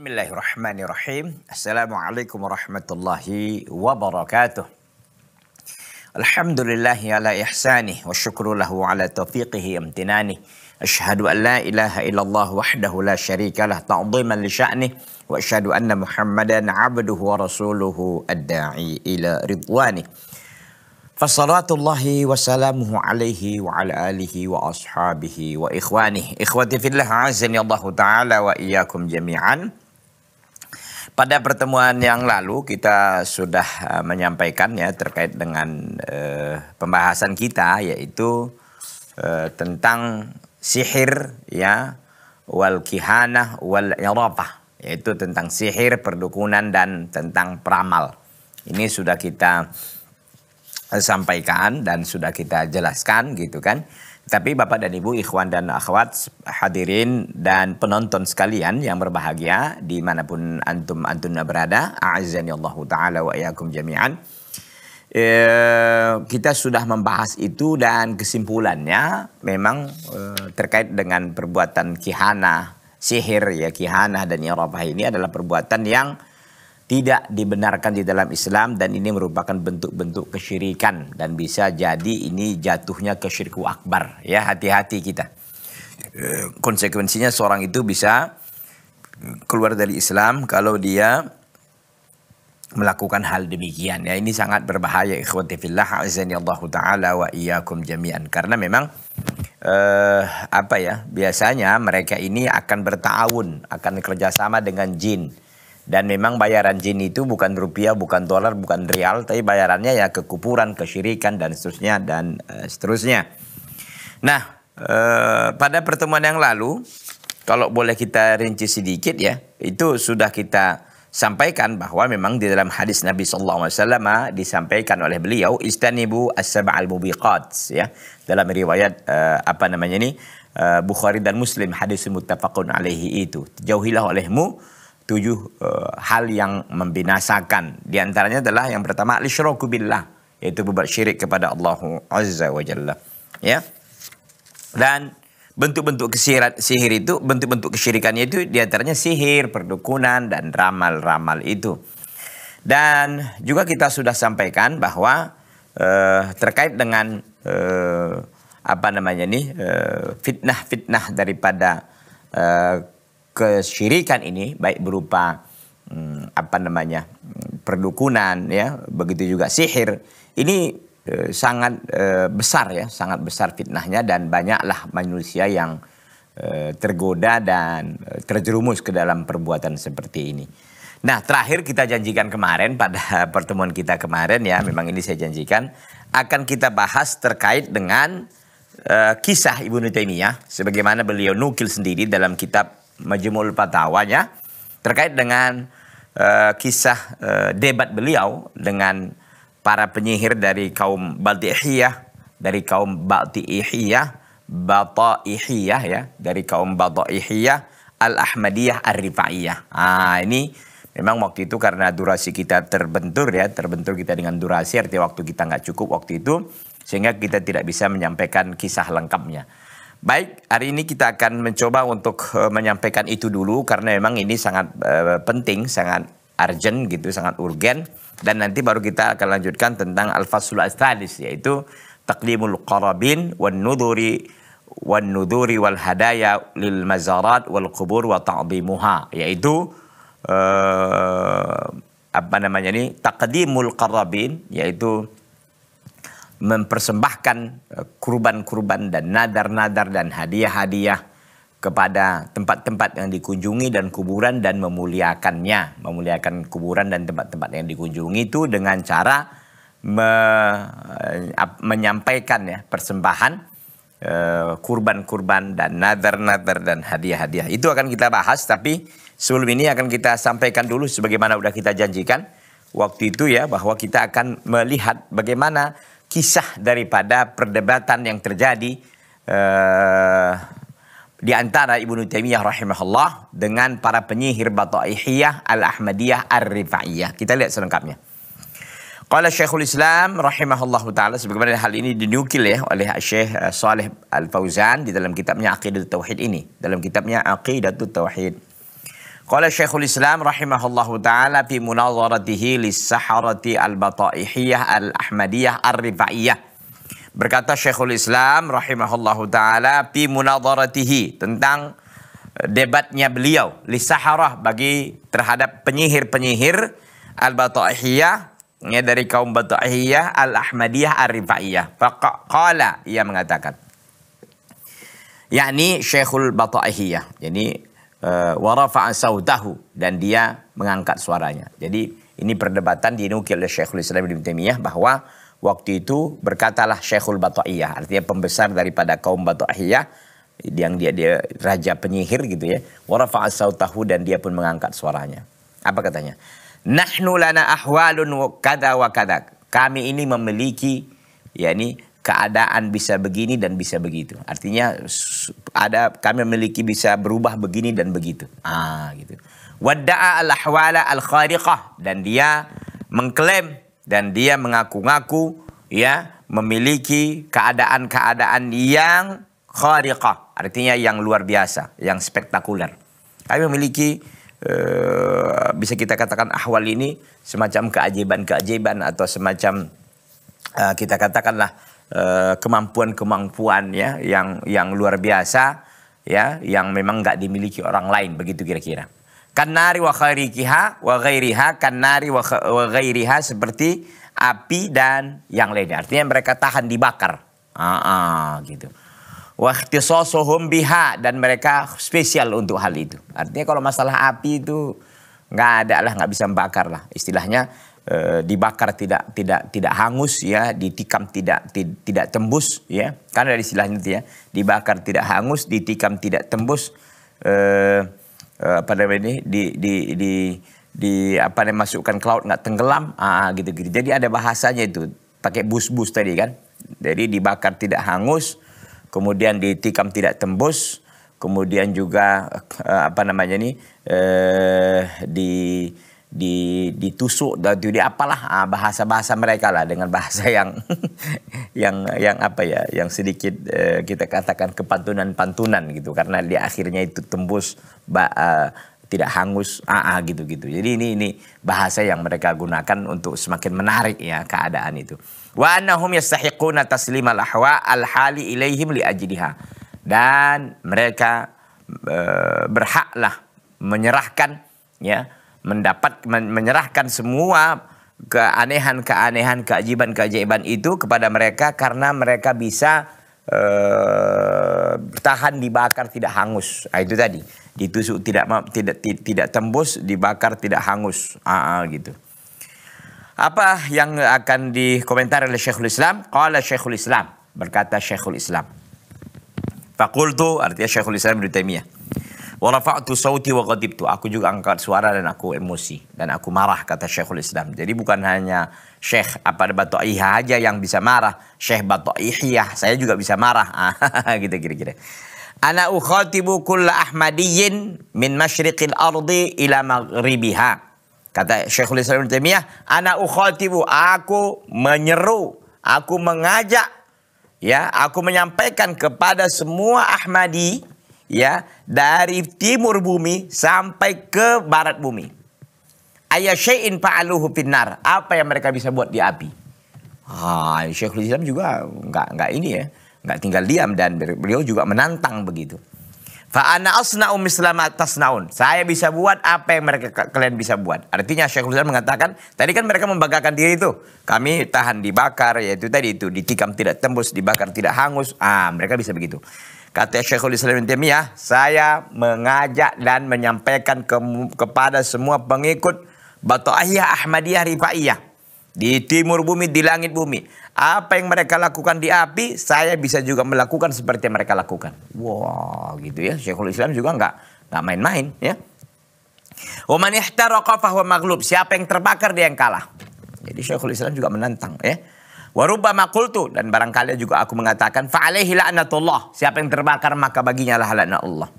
بسم الله الرحمن الرحيم السلام عليكم ورحمة الله وبركاته الحمد لله على إحسانه والشكر له على توفيقه وامتنانه أشهد أن لا إله إلا الله وحده لا شريك له تعظيما لشأنه وأشهد أن محمدا عبده ورسوله الداعي إلى رضوانه فصلاة الله وسلامه عليه وعلى آله وأصحابه وإخوانه إخوتي في الله عزني الله تعالى وإياكم جميعاً Pada pertemuan yang lalu kita sudah menyampaikannya eh, menyampaikan ya terkait dengan uh, pembahasan kita yaitu uh, tentang sihir ya wal kihana wal yaropa yaitu tentang sihir, perdukunan dan tentang peramal. Ini sudah kita sampaikan dan sudah kita jelaskan gitu kan. Tapi Bapak dan Ibu, ikhwan dan akhwat, hadirin dan penonton sekalian yang berbahagia dimanapun antum antunna berada, a'azani Allah Ta'ala wa ayakum jami'an. E, kita sudah membahas itu dan kesimpulannya memang e, terkait dengan perbuatan kihana, sihir ya kihana dan yarafah ini adalah perbuatan yang tidak dibenarkan di dalam Islam dan ini merupakan bentuk-bentuk kesyirikan dan bisa jadi ini jatuhnya ke syirku akbar ya hati-hati kita eh, konsekuensinya seorang itu bisa eh, keluar dari Islam kalau dia melakukan hal demikian ya ini sangat berbahaya ikhwati fillah azanillahu taala wa iyyakum jami'an karena memang eh, apa ya biasanya mereka ini akan bertahun akan kerjasama dengan jin dan memang bayaran jin itu bukan rupiah, bukan dolar, bukan rial, tapi bayarannya ya kekupuran, kesyirikan, dan seterusnya, dan uh, seterusnya. Nah, uh, pada pertemuan yang lalu, kalau boleh kita rinci sedikit ya, itu sudah kita sampaikan bahwa memang di dalam hadis Nabi SAW ah, disampaikan oleh beliau istanibu as-sab' mubiqat ya dalam riwayat uh, apa namanya ini uh, Bukhari dan Muslim hadis muttafaqun alaihi itu jauhilah olehmu tujuh uh, hal yang membinasakan. Di antaranya adalah yang pertama al-syiraku billah, yaitu berbuat syirik kepada Allah Azza wa Jalla. Ya. Dan bentuk-bentuk kesirat sihir itu, bentuk-bentuk kesyirikannya itu di antaranya sihir, perdukunan dan ramal-ramal itu. Dan juga kita sudah sampaikan bahwa uh, terkait dengan uh, apa namanya nih fitnah-fitnah daripada uh, kesyirikan ini baik berupa hmm, apa namanya hmm, perdukunan ya begitu juga sihir ini eh, sangat eh, besar ya sangat besar fitnahnya dan banyaklah manusia yang eh, tergoda dan eh, terjerumus ke dalam perbuatan seperti ini. Nah terakhir kita janjikan kemarin pada pertemuan kita kemarin ya memang ini saya janjikan akan kita bahas terkait dengan uh, kisah Ibnu Taimiyah sebagaimana beliau nukil sendiri dalam kitab Majmul fatawanya terkait dengan uh, kisah uh, debat beliau dengan para penyihir dari kaum Balti'iyah, dari kaum Balti'iyah, Bata'ihiyah ya, dari kaum Bata'ihiyah, Al-Ahmadiyah Ar-Rifaiyah. Ah, ini memang waktu itu karena durasi kita terbentur ya, terbentur kita dengan durasi artinya waktu kita nggak cukup waktu itu sehingga kita tidak bisa menyampaikan kisah lengkapnya. Baik, hari ini kita akan mencoba untuk eh, menyampaikan itu dulu karena memang ini sangat uh, penting, sangat urgent gitu, sangat urgen dan nanti baru kita akan lanjutkan tentang al-faslul astadis yaitu taklimul qarabin wan nuduri wan nuduri wal hadaya lil mazarat wal qubur wa ta'dhimuha yaitu uh, apa namanya ini taqdimul qarabin yaitu mempersembahkan eh, kurban-kurban dan nadar-nadar dan hadiah-hadiah kepada tempat-tempat yang dikunjungi dan kuburan dan memuliakannya. Memuliakan kuburan dan tempat-tempat yang dikunjungi itu dengan cara me, eh, menyampaikan ya persembahan eh, kurban-kurban dan nadar-nadar dan hadiah-hadiah. Itu akan kita bahas tapi sebelum ini akan kita sampaikan dulu sebagaimana sudah kita janjikan waktu itu ya bahwa kita akan melihat bagaimana kisah daripada perdebatan yang terjadi uh, di antara Ibnu Taimiyah rahimahullah dengan para penyihir Bataihiyah Al-Ahmadiyah Ar-Rifaiyah. Kita lihat selengkapnya. Qala Syekhul Islam rahimahullah taala sebagaimana hal ini dinukil ya oleh Syekh eh, Saleh Al Fauzan di dalam kitabnya Aqidatul Tauhid ini, dalam kitabnya Aqidatul Tauhid. Qala Syekhul Islam rahimahullahu taala fi munadharatihi lis-saharati al-bata'ihiyah al-ahmadiyah ar-rifaiyah. Berkata Syekhul Islam rahimahullahu taala fi munadharatihi tentang eh, debatnya beliau lis-saharah bagi terhadap penyihir-penyihir al-bata'ihiyah ya dari kaum bata'ihiyah al-ahmadiyah ar-rifaiyah. Faqala ia mengatakan yakni Syekhul Bata'ihiyah. Jadi Eh, warafa'a saudahu dan dia mengangkat suaranya. Jadi ini perdebatan dinukil oleh Syekhul Islam Ibnu Taimiyah bahwa waktu itu berkatalah Syekhul Bataiyah artinya pembesar daripada kaum Bataiyah yang dia dia raja penyihir gitu ya. Warafa'a sautahu dan dia pun mengangkat suaranya. Apa katanya? Nahnu lana ahwalun kada wa kada. Kami ini memiliki yakni keadaan bisa begini dan bisa begitu. Artinya ada kami memiliki bisa berubah begini dan begitu. Ah gitu. Wada'a al-ahwala al-khariqah dan dia mengklaim dan dia mengaku-ngaku ya memiliki keadaan-keadaan yang khariqah. Artinya yang luar biasa, yang spektakuler. Kami memiliki eh, bisa kita katakan ahwal ini semacam keajaiban-keajaiban atau semacam eh, kita katakanlah Eh, kemampuan-kemampuan ya yang yang luar biasa ya yang memang nggak dimiliki orang lain begitu kira-kira. Kanari wa khairiha wa ghairiha kanari wa ghairiha seperti api dan yang lainnya. Artinya mereka tahan dibakar. Ah, ah gitu. ikhtisasuhum biha dan mereka spesial untuk hal itu. Artinya kalau masalah api itu nggak ada lah nggak bisa membakar lah istilahnya Eh, dibakar tidak tidak tidak hangus ya, ditikam tidak tid, tidak tembus ya. Karena dari istilahnya itu ya, dibakar tidak hangus, ditikam tidak tembus eh, eh apa namanya ini di di di di apa namanya masukkan ke laut nggak tenggelam ah gitu-gitu. Jadi ada bahasanya itu pakai bus-bus tadi kan. Jadi dibakar tidak hangus, kemudian ditikam tidak tembus, kemudian juga eh, apa namanya ini eh, di di ditusuk dan di apalah ah, bahasa-bahasa mereka lah dengan bahasa yang yang yang apa ya yang sedikit eh, kita katakan kepantunan-pantunan gitu karena di akhirnya itu tembus bah, uh, tidak hangus aa ah, ah, gitu-gitu. Jadi ini ini bahasa yang mereka gunakan untuk semakin menarik ya keadaan itu. Wa annahum yastahiquna taslimal ahwa al hali ilaihim li ajidha Dan mereka eh, berhaklah menyerahkan ya mendapat menyerahkan semua keanehan-keanehan, keajaiban-keajaiban itu kepada mereka karena mereka bisa uh, eh, tahan dibakar tidak hangus. Nah, itu tadi ditusuk tidak tidak tidak tembus, dibakar tidak hangus. Ah, ah, gitu. Apa yang akan dikomentari oleh Syekhul Islam? kalau Syekhul Islam, berkata Syekhul Islam. Fakultu artinya Syekhul Islam Ibnu Taimiyah. Warafa'tu sauti wa ghadibtu. Aku juga angkat suara dan aku emosi. Dan aku marah kata Syekhul Islam. Jadi bukan hanya Syekh apa Bato'ihah aja yang bisa marah. Syekh Bato'ihiyah. Saya juga bisa marah. Ah, gitu kira-kira. Ana ukhatibu kulla ahmadiyyin min masyriqil ardi ila maghribiha. Kata Syekhul Islam Jamiah, ana ukhatibu, aku menyeru, aku mengajak ya, aku menyampaikan kepada semua Ahmadi ya dari timur bumi sampai ke barat bumi. Ayasyai'in fa'aluhu finnar. Apa yang mereka bisa buat di api? Ah, Syekhul Islam juga nggak nggak ini ya, nggak tinggal diam dan beliau juga menantang begitu. Fa'ana asna'u mislama tasnaun. Saya bisa buat apa yang mereka kalian bisa buat. Artinya Syekhul Islam mengatakan, tadi kan mereka membanggakan diri itu. Kami tahan dibakar, yaitu tadi itu. Ditikam tidak tembus, dibakar tidak hangus. Ah, mereka bisa begitu. Kata Syekhul Islam Temiyah, saya mengajak dan menyampaikan ke, kepada semua pengikut Batoahiyah Ahmadiyah Rifaiyah. Di timur bumi, di langit bumi. Apa yang mereka lakukan di api, saya bisa juga melakukan seperti yang mereka lakukan. Wow, gitu ya. Syekhul Islam juga nggak nggak main-main ya. Waman ihtaraqa wa maghlub. Siapa yang terbakar dia yang kalah. Jadi Syekhul Islam juga menantang ya. Waruba makultu dan barangkali juga aku mengatakan fa'alaihi la'natullah. Siapa yang terbakar maka baginya lah laknat Allah.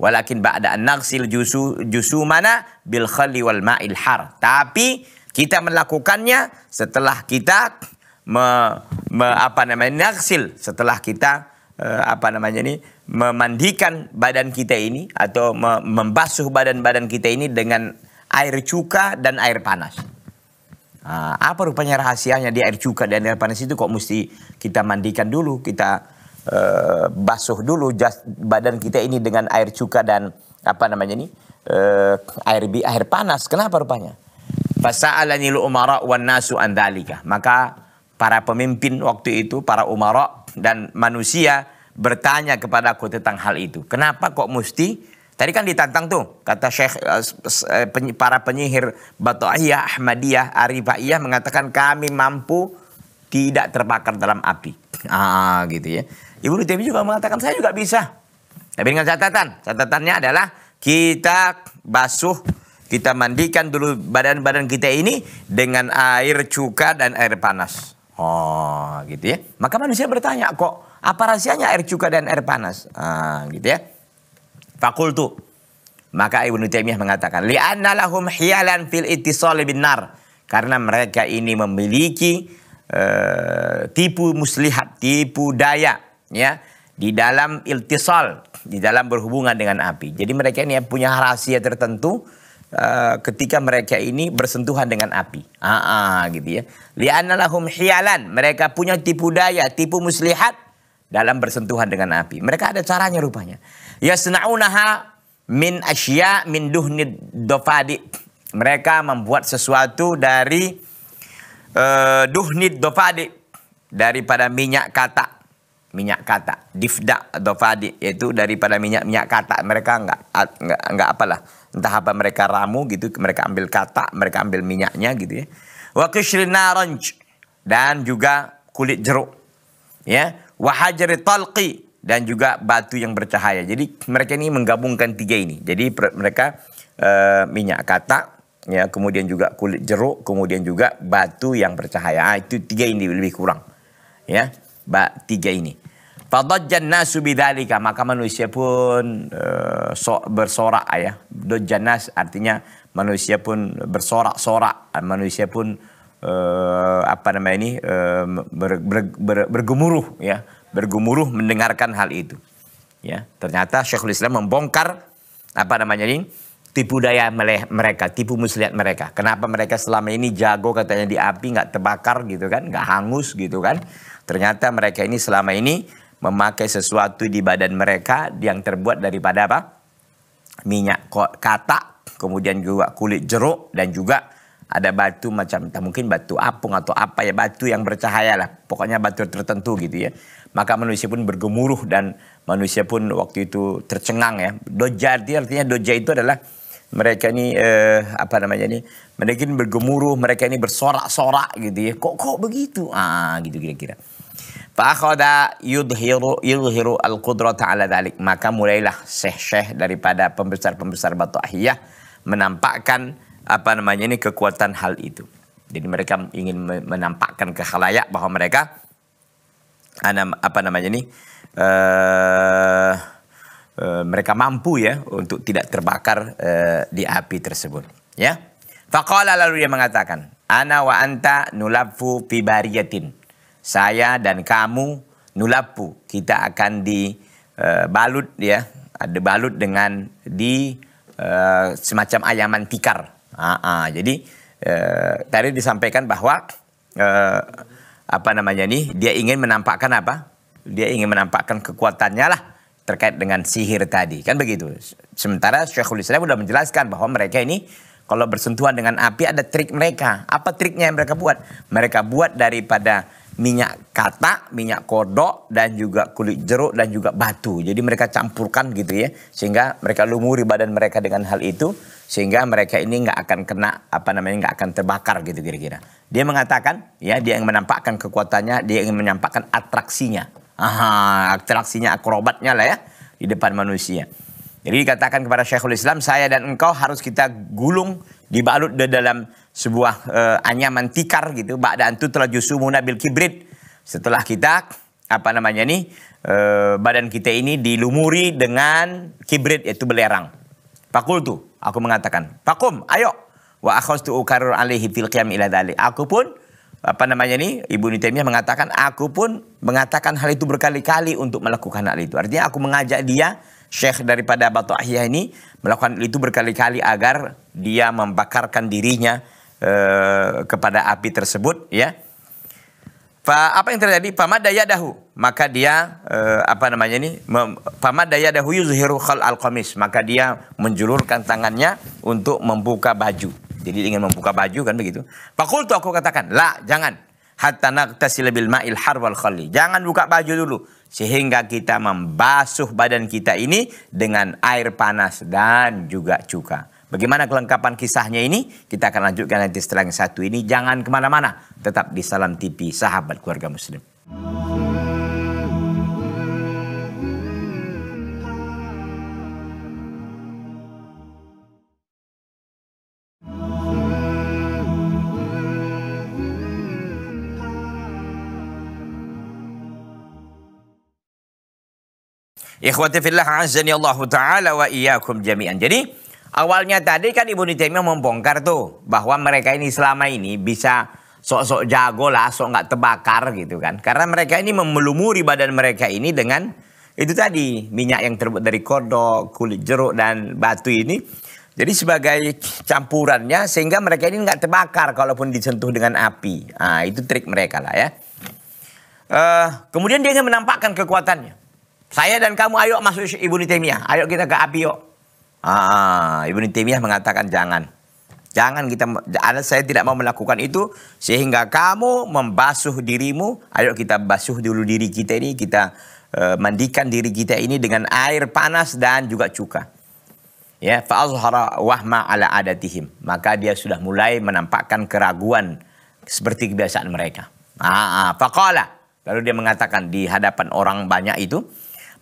Walakin ba'da an nagsil jusu mana bil khali wal ma'il har. Tapi kita melakukannya setelah kita me, me, apa namanya nagsil setelah kita e, apa namanya ini memandikan badan kita ini atau me, membasuh badan-badan kita ini dengan air cuka dan air panas. Uh, apa rupanya rahasianya di air cuka dan air panas itu kok mesti kita mandikan dulu, kita uh, basuh dulu jas, badan kita ini dengan air cuka dan apa namanya ini uh, air bi air panas. Kenapa rupanya? Fasa'alani umara wan nasu andalika. Maka para pemimpin waktu itu, para umara dan manusia bertanya kepada aku tentang hal itu. Kenapa kok mesti Tadi kan ditantang tuh, kata Syekh eh, eh, para penyihir Bato'iyah, Ahmadiyah, Arifaiyah mengatakan kami mampu tidak terbakar dalam api. Ah gitu ya. ibu Taimiyah juga mengatakan saya juga bisa. Tapi dengan catatan, catatannya adalah kita basuh, kita mandikan dulu badan-badan kita ini dengan air cuka dan air panas. Oh, gitu ya. Maka manusia bertanya kok apa rahasianya air cuka dan air panas? Ah, gitu ya. Fakultu. Maka Ibnu Taimiyah mengatakan, li'anna lahum hiyalan fil ittisal bin nar. Karena mereka ini memiliki uh, tipu muslihat, tipu daya ya di dalam iltisal, di dalam berhubungan dengan api. Jadi mereka ini punya rahasia tertentu uh, ketika mereka ini bersentuhan dengan api. Ah, gitu ya. Li'anna lahum hiyalan, mereka punya tipu daya, tipu muslihat dalam bersentuhan dengan api. Mereka ada caranya rupanya. Yasna'unaha min asya min duhnid dofadi. Mereka membuat sesuatu dari uh, eh, duhnid dofadi. Daripada minyak kata minyak kata difda dofadi yaitu daripada minyak minyak kata mereka nggak nggak nggak apalah entah apa mereka ramu gitu mereka ambil kata mereka ambil minyaknya gitu ya wa dan juga kulit jeruk ya wa talqi dan juga batu yang bercahaya. Jadi mereka ini menggabungkan tiga ini. Jadi mereka e, minyak katak, ya kemudian juga kulit jeruk, kemudian juga batu yang bercahaya. Ah, itu tiga ini lebih kurang. Ya, bak tiga ini. Fadajjan nasu bidzalika, maka manusia pun uh, so, bersorak ya. Dajjan artinya manusia pun bersorak-sorak, manusia pun uh, apa namanya ini uh, ber, ber, ber, bergemuruh ya bergumuruh mendengarkan hal itu. Ya, ternyata Syekhul Islam membongkar apa namanya ini tipu daya mereka, tipu muslihat mereka. Kenapa mereka selama ini jago katanya di api nggak terbakar gitu kan, nggak hangus gitu kan? Ternyata mereka ini selama ini memakai sesuatu di badan mereka yang terbuat daripada apa? Minyak katak, kemudian juga kulit jeruk dan juga ada batu macam mungkin batu apung atau apa ya batu yang bercahaya lah pokoknya batu tertentu gitu ya maka manusia pun bergemuruh dan manusia pun waktu itu tercengang ya. Doja artinya, artinya doja itu adalah mereka ini eh, apa namanya ini mereka ini bergemuruh, mereka ini bersorak-sorak gitu ya. Kok kok begitu? Ah gitu kira-kira. Fa'akhada yudhiru, yudhiru al-qudrata ala dalik. Maka mulailah syekh-syekh daripada pembesar-pembesar batu ahiyah menampakkan apa namanya ini kekuatan hal itu. Jadi mereka ingin menampakkan kehalayak bahwa mereka apa namanya nih eh, uh, eh, uh, mereka mampu ya untuk tidak terbakar uh, di api tersebut ya faqala lalu dia mengatakan ana wa anta nulafu fi saya dan kamu nulapu kita akan dibalut uh, ya ada balut dengan di uh, semacam ayaman tikar uh, uh. jadi uh, tadi disampaikan bahwa uh, apa namanya nih dia ingin menampakkan apa? Dia ingin menampakkan kekuatannya lah terkait dengan sihir tadi kan begitu. Sementara Syekhul Islam sudah menjelaskan bahwa mereka ini kalau bersentuhan dengan api ada trik mereka. Apa triknya yang mereka buat? Mereka buat daripada minyak kata minyak kodok dan juga kulit jeruk dan juga batu. Jadi mereka campurkan gitu ya sehingga mereka lumuri badan mereka dengan hal itu sehingga mereka ini nggak akan kena apa namanya nggak akan terbakar gitu kira-kira. Dia mengatakan ya dia yang menampakkan kekuatannya, dia ingin menampakkan atraksinya. Aha, atraksinya akrobatnya lah ya di depan manusia. Jadi dikatakan kepada Syekhul Islam, saya dan engkau harus kita gulung dibalut di dalam sebuah uh, anyaman tikar gitu. dan itu telah justru munabil kibrit. Setelah kita apa namanya nih uh, badan kita ini dilumuri dengan kibrit yaitu belerang. pakul tuh Aku mengatakan, "Fakum, ayo." Wa akhastu ukarrur alaihi fil qiyam ila dhalik. Aku pun apa namanya ini, ibu Taimiyah mengatakan aku pun mengatakan hal itu berkali-kali untuk melakukan hal itu. Artinya aku mengajak dia Syekh daripada Batu Ahya ini melakukan itu berkali-kali agar dia membakarkan dirinya eh, kepada api tersebut ya Fa, apa yang terjadi? Pama daya dahu. Maka dia eh, apa namanya ini? Pama daya dahu yuzhiru khal al qamis. Maka dia menjulurkan tangannya untuk membuka baju. Jadi ingin membuka baju kan begitu. Pakul tu aku katakan, la jangan. Hatta naktasil bil ma'il har wal khali. Jangan buka baju dulu sehingga kita membasuh badan kita ini dengan air panas dan juga cuka. Bagaimana kelengkapan kisahnya ini? Kita akan lanjutkan nanti setelah yang satu ini. Jangan kemana-mana. Tetap di Salam TV, sahabat keluarga muslim. Ikhwati fillah azani Allah taala wa iyyakum jami'an. Jadi Awalnya tadi kan Ibu Nitemi membongkar tuh bahwa mereka ini selama ini bisa sok-sok jago lah, sok nggak terbakar gitu kan. Karena mereka ini memelumuri badan mereka ini dengan itu tadi minyak yang terbuat dari kodok, kulit jeruk dan batu ini. Jadi sebagai campurannya sehingga mereka ini nggak terbakar kalaupun disentuh dengan api. Nah, itu trik mereka lah ya. Uh, kemudian dia ingin menampakkan kekuatannya. Saya dan kamu ayo masuk Ibu Nitemia, ayo kita ke api yuk. Ah, Ibnu Taimiyah mengatakan jangan. Jangan kita ada saya tidak mau melakukan itu sehingga kamu membasuh dirimu. Ayo kita basuh dulu diri kita ini, kita uh, mandikan diri kita ini dengan air panas dan juga cuka. Ya, fa'azhara wahma ala adatihim. Maka dia sudah mulai menampakkan keraguan seperti kebiasaan mereka. Ah, ah faqala. Lalu dia mengatakan di hadapan orang banyak itu,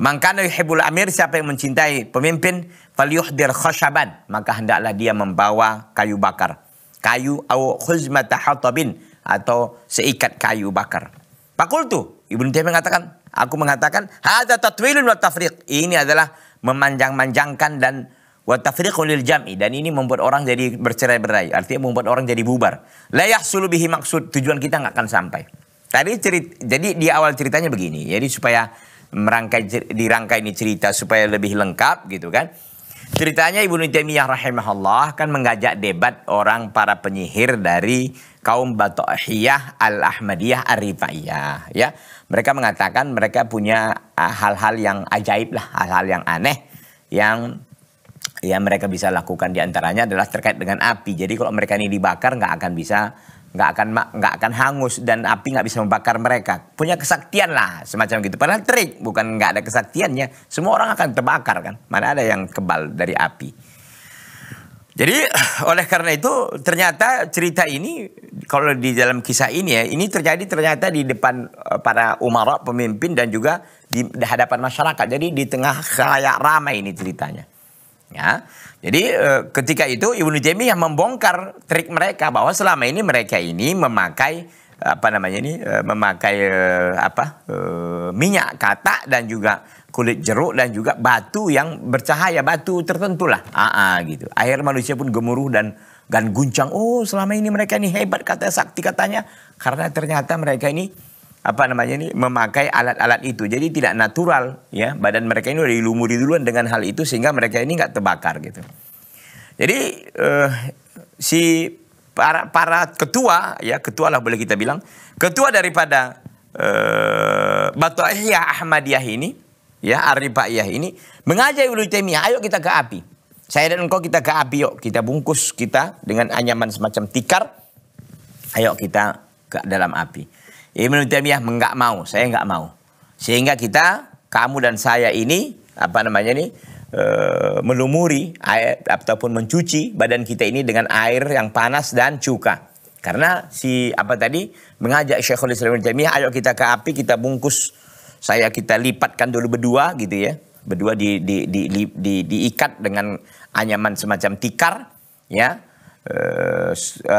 Mangkana yuhibbul amir, siapa yang mencintai pemimpin, falyuhdir khashaban, maka hendaklah dia membawa kayu bakar. Kayu au khuzmata hatabin, atau seikat kayu bakar. Fakultu, Ibnu Taimiyah mengatakan, aku mengatakan, hadza tatwilun wa tafriq. Ini adalah memanjang-manjangkan dan wa tafriqun lil jam'i dan ini membuat orang jadi bercerai-berai, artinya membuat orang jadi bubar. La yahsulu bihi maksud, tujuan kita nggak akan sampai. Tadi cerit, jadi di awal ceritanya begini, jadi supaya merangkai dirangkai ini cerita supaya lebih lengkap gitu kan. Ceritanya Ibnu Taimiyah rahimahullah kan mengajak debat orang para penyihir dari kaum batohiyah Al-Ahmadiyah Ar-Rifaiyah ya. Mereka mengatakan mereka punya hal-hal yang ajaib lah, hal-hal yang aneh yang ya mereka bisa lakukan diantaranya adalah terkait dengan api. Jadi kalau mereka ini dibakar nggak akan bisa nggak akan nggak akan hangus dan api nggak bisa membakar mereka punya kesaktian lah semacam gitu padahal trik bukan nggak ada kesaktiannya semua orang akan terbakar kan mana ada yang kebal dari api jadi oleh karena itu ternyata cerita ini kalau di dalam kisah ini ya ini terjadi ternyata di depan eh, para umarok pemimpin dan juga di hadapan masyarakat jadi di tengah kayak ramai ini ceritanya Ya. Jadi e, ketika itu Ibnu yang membongkar trik mereka bahwa selama ini mereka ini memakai apa namanya ini e, memakai e, apa minyak kata dan juga kulit jeruk dan juga batu yang bercahaya batu tertentu lah aa ah, ah, gitu akhir manusia pun gemuruh dan dan guncang oh selama ini mereka ini hebat kata sakti katanya karena ternyata mereka ini apa namanya ini memakai alat-alat itu. Jadi tidak natural ya badan mereka ini udah dilumuri duluan dengan hal itu sehingga mereka ini nggak terbakar gitu. Jadi eh, si para para ketua ya ketua lah boleh kita bilang ketua daripada eh, ya Ahmadiyah ini ya arifah ini mengajak Ibnu Taimiyah ayo kita ke api. Saya dan engkau kita ke api yuk kita bungkus kita dengan anyaman semacam tikar. Ayo kita ke dalam api. Ibnu Taimiyah nggak mau, saya nggak mau. Sehingga kita, kamu dan saya ini, apa namanya nih, eh, e, melumuri air, ataupun mencuci badan kita ini dengan air yang panas dan cuka. Karena si apa tadi mengajak Syekhul Islam Ibnu Taimiyah, ayo kita ke api, kita bungkus, saya kita lipatkan dulu berdua gitu ya. Berdua di, di, di, di, di, diikat dengan anyaman semacam tikar ya. E, e,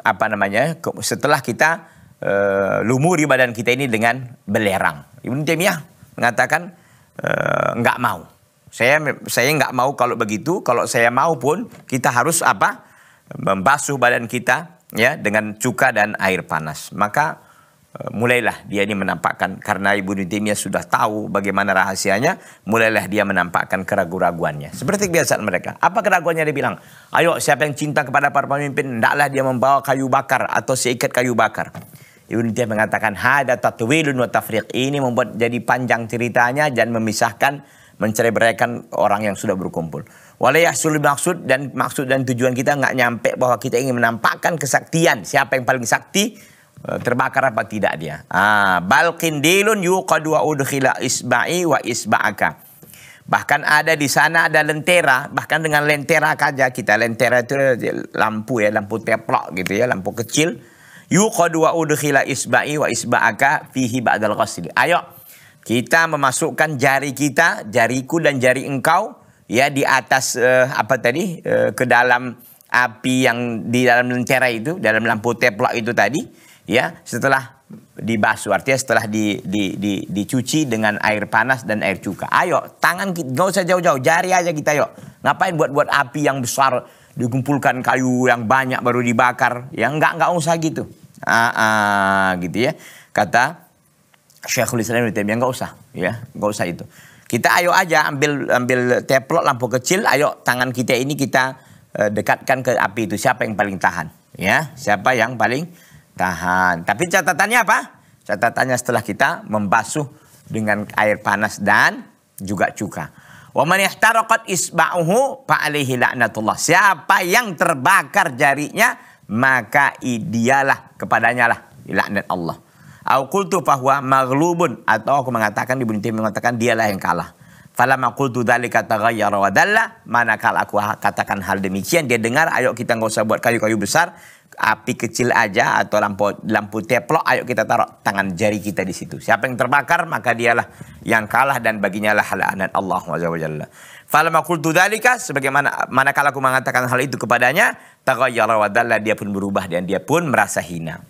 apa namanya setelah kita uh, lumuri badan kita ini dengan belerang. Ibnu Taimiyah mengatakan uh, nggak mau. Saya saya nggak mau kalau begitu. Kalau saya mau pun kita harus apa? Membasuh badan kita ya dengan cuka dan air panas. Maka eh, mulailah dia ini menampakkan karena Ibnu Taimiyah sudah tahu bagaimana rahasianya, mulailah dia menampakkan keraguan-raguannya. Seperti biasa mereka. Apa keraguannya dia bilang? Ayo siapa yang cinta kepada para pemimpin, hendaklah dia membawa kayu bakar atau seikat kayu bakar. Ibnu Taimiyah mengatakan hada tatwilun wa tafriq ini membuat jadi panjang ceritanya dan memisahkan mencerai-beraikan orang yang sudah berkumpul. sulit maksud dan maksud dan tujuan kita nggak nyampe bahwa kita ingin menampakkan kesaktian siapa yang paling sakti e, terbakar apa tidak dia. Ah, balkin dilun yuqadu wa udkhila isba'i wa isba'aka. Bahkan ada di sana ada lentera, bahkan dengan lentera saja kita lentera itu lampu ya, lampu teplok gitu ya, lampu kecil yuqadu wa udkhila isba'i wa isba'aka fihi ba'dal ghasli. Ayo kita memasukkan jari kita, jariku dan jari engkau ya di atas eh, apa tadi eh, ke dalam api yang di dalam lentera itu, dalam lampu teplok itu tadi ya setelah dibasuh artinya setelah di, di, di, dicuci dengan air panas dan air cuka. Ayo tangan gak usah jauh-jauh jari aja kita yuk. Ngapain buat-buat api yang besar dikumpulkan kayu yang banyak baru dibakar. Ya enggak enggak usah gitu. Ah, ah, gitu ya. Kata Syekhul Islam Ibnu Taimiyah enggak usah ya, enggak usah itu. Kita ayo aja ambil ambil teplok lampu kecil, ayo tangan kita ini kita eh, dekatkan ke api itu. Siapa yang paling tahan? Ya, siapa yang paling tahan. Tapi catatannya apa? Catatannya setelah kita membasuh dengan air panas dan juga cuka isba'uhu la'natullah. Siapa yang terbakar jarinya, maka idialah kepadanya lah laknat Allah. Aku bahwa maglubun atau aku mengatakan di bunyi mengatakan dialah yang kalah. Falah qultu dari kata wa Mana manakala aku katakan hal demikian dia dengar ayo kita nggak usah buat kayu-kayu besar api kecil aja atau lampu lampu teplok ayo kita taruh tangan jari kita di situ siapa yang terbakar maka dialah yang kalah dan baginya lah laknat Allah wajalla falamma qultu dalika sebagaimana manakala aku mengatakan hal itu kepadanya ya Allah dia pun berubah dan dia pun merasa hina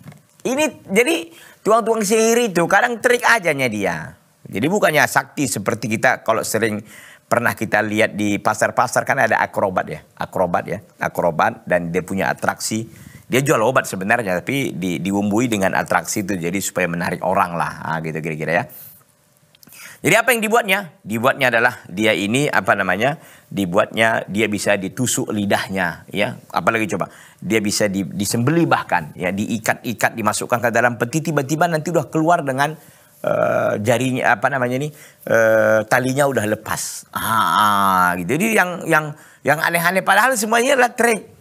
ini jadi tuang-tuang sihir itu kadang trik ajanya dia jadi bukannya sakti seperti kita kalau sering pernah kita lihat di pasar-pasar kan ada akrobat ya akrobat ya akrobat dan dia punya atraksi dia jual obat sebenarnya tapi di, diumbui dengan atraksi itu jadi supaya menarik orang lah nah, gitu kira-kira ya. Jadi apa yang dibuatnya? Dibuatnya adalah dia ini apa namanya? Dibuatnya dia bisa ditusuk lidahnya ya. Apalagi coba dia bisa di, disembeli bahkan ya diikat-ikat dimasukkan ke dalam peti tiba-tiba nanti udah keluar dengan uh, jarinya apa namanya ini? uh, talinya udah lepas. Ah, ah gitu. Jadi yang yang yang aneh-aneh padahal semuanya adalah trik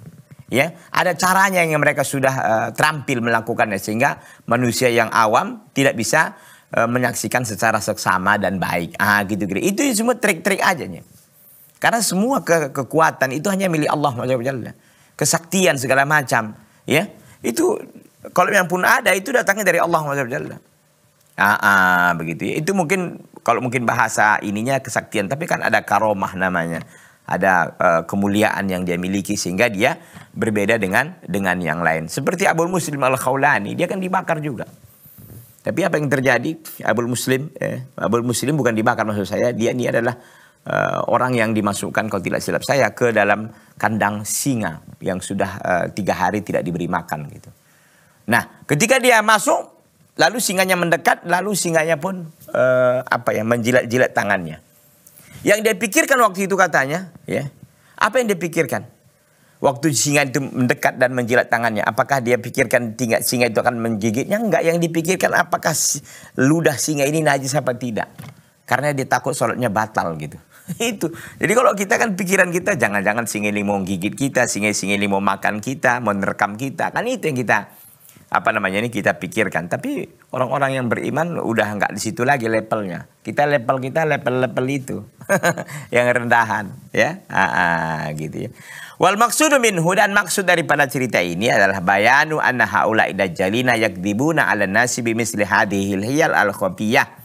ya ada caranya yang mereka sudah uh, terampil melakukannya sehingga manusia yang awam tidak bisa uh, menyaksikan secara seksama dan baik ah gitu gitu itu semua trik-trik aja nih karena semua ke kekuatan itu hanya milik Allah kesaktian segala macam ya itu kalau yang pun ada itu datangnya dari Allah ah, ah begitu ya. itu mungkin kalau mungkin bahasa ininya kesaktian tapi kan ada karomah namanya ada uh, kemuliaan yang dia miliki sehingga dia berbeda dengan dengan yang lain. Seperti Abu Muslim al Khawlani, dia kan dibakar juga. Tapi apa yang terjadi Abu Muslim, eh, Abu Muslim bukan dibakar maksud saya, dia ini adalah uh, orang yang dimasukkan kalau tidak silap saya ke dalam kandang singa yang sudah uh, tiga hari tidak diberi makan gitu. Nah, ketika dia masuk, lalu singanya mendekat, lalu singanya pun uh, apa ya menjilat-jilat tangannya. Yang dia pikirkan waktu itu katanya, ya. Apa yang dia pikirkan? Waktu singa itu mendekat dan menjilat tangannya, apakah dia pikirkan tingkat singa itu akan menggigitnya? Enggak, yang dipikirkan apakah ludah singa ini najis apa tidak. Karena dia takut sholatnya batal gitu. itu. Jadi kalau kita kan pikiran kita jangan-jangan singa ini mau gigit kita, singa singa ini mau makan kita, mau nerekam kita. Kan itu yang kita apa namanya ini kita pikirkan. Tapi orang-orang yang beriman udah nggak di situ lagi levelnya. Kita level kita level-level itu yang rendahan ya, ah, ah gitu ya. Wal maksudu minhu dan maksud daripada cerita ini adalah bayanu anna haula dajjalina yakdibuna ala nasi bimisli hadhil hiyal al khafiyah.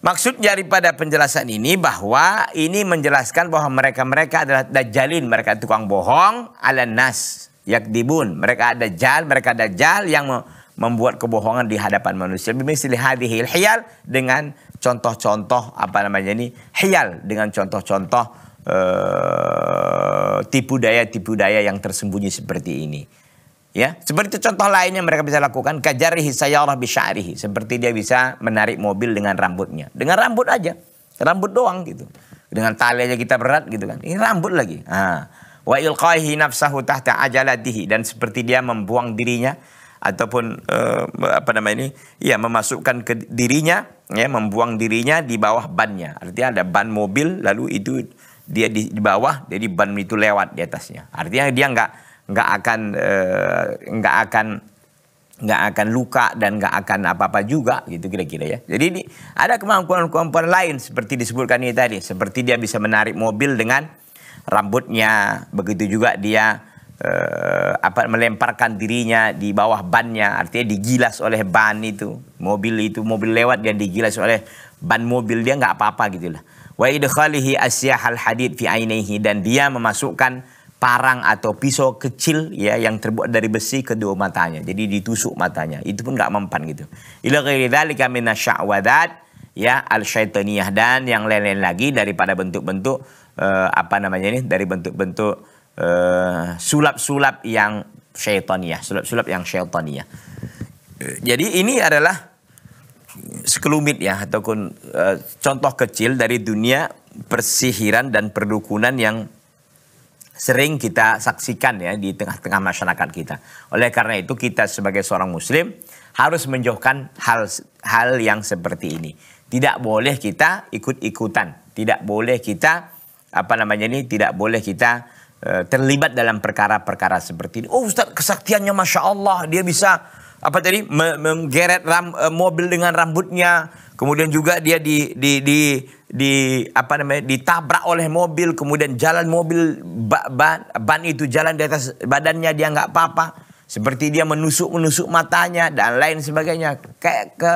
Maksud daripada penjelasan ini bahwa ini menjelaskan bahwa mereka-mereka adalah dajalin mereka tukang bohong ala nas yakdibun. Mereka ada jal, mereka ada jal yang membuat kebohongan di hadapan manusia. Bimisli hadihil hiyal dengan contoh-contoh apa namanya ini hiyal dengan contoh-contoh eh, tipu daya tipu daya yang tersembunyi seperti ini. Ya, seperti contoh lainnya mereka bisa lakukan kajarihi sayyarah bisyarihi, seperti dia bisa menarik mobil dengan rambutnya. Dengan rambut aja. Rambut doang gitu. Dengan tali aja kita berat gitu kan. Ini rambut lagi. Ah wa ilqaihi nafsahu tahta ajalatihi dan seperti dia membuang dirinya ataupun uh, apa namanya ini ya memasukkan ke dirinya ya membuang dirinya di bawah bannya artinya ada ban mobil lalu itu dia di, di bawah jadi ban itu lewat di atasnya artinya dia nggak nggak akan eh, nggak uh, akan nggak akan luka dan nggak akan apa-apa juga gitu kira-kira ya. Jadi ini ada kemampuan-kemampuan lain seperti disebutkan ini tadi, seperti dia bisa menarik mobil dengan rambutnya, begitu juga dia eh, apa melemparkan dirinya di bawah bannya, artinya digilas oleh ban itu, mobil itu mobil lewat dan digilas oleh ban mobil dia nggak apa-apa gitulah. Wa idkhalihi asyahal hadid fi ainihi dan dia memasukkan parang atau pisau kecil ya yang terbuat dari besi kedua matanya. Jadi ditusuk matanya. Itu pun nggak mempan gitu. Ila ghairi dzalika minasyawadat ya al syaitaniyah dan yang lain-lain lagi daripada bentuk-bentuk uh, apa namanya ini dari bentuk-bentuk sulap eh, sulap-sulap yang ya sulap-sulap yang ya Jadi ini adalah sekelumit ya ataupun uh, contoh kecil dari dunia persihiran dan perdukunan yang sering kita saksikan ya di tengah-tengah masyarakat kita. Oleh karena itu kita sebagai seorang muslim harus menjauhkan hal hal yang seperti ini. Tidak boleh kita ikut-ikutan, tidak boleh kita apa namanya ini tidak boleh kita uh, terlibat dalam perkara-perkara seperti ini. Oh Ustaz kesaktiannya Masya Allah dia bisa apa tadi menggeret ram, eh, mobil dengan rambutnya kemudian juga dia di di di di apa namanya ditabrak oleh mobil kemudian jalan mobil ban ban itu jalan di atas badannya dia nggak apa-apa seperti dia menusuk menusuk matanya dan lain sebagainya kayak ke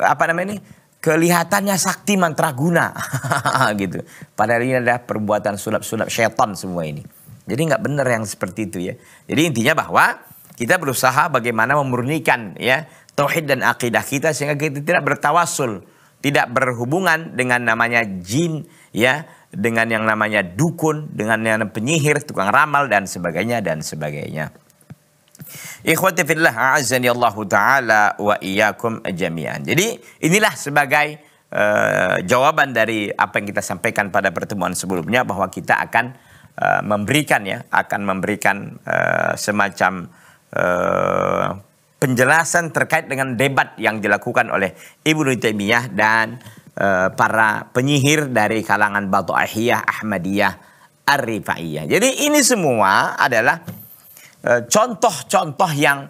apa namanya ini kelihatannya sakti mantra guna gitu. Padahal ini adalah perbuatan sulap-sulap setan semua ini. Jadi nggak benar yang seperti itu ya. Jadi intinya bahwa kita berusaha bagaimana memurnikan ya tauhid dan akidah kita sehingga kita tidak bertawasul, tidak berhubungan dengan namanya jin ya, dengan yang namanya dukun, dengan yang penyihir, tukang ramal dan sebagainya dan sebagainya. Ikhwati fillah a'azani Allah taala wa iyyakum jami'an. Jadi inilah sebagai uh, jawaban dari apa yang kita sampaikan pada pertemuan sebelumnya bahwa kita akan uh, memberikan ya, akan memberikan uh, semacam uh, penjelasan terkait dengan debat yang dilakukan oleh Ibnu Taimiyah dan uh, para penyihir dari kalangan Ahiyah Ahmadiyah, Ar-Rifaiyah. Jadi ini semua adalah Eh, contoh-contoh yang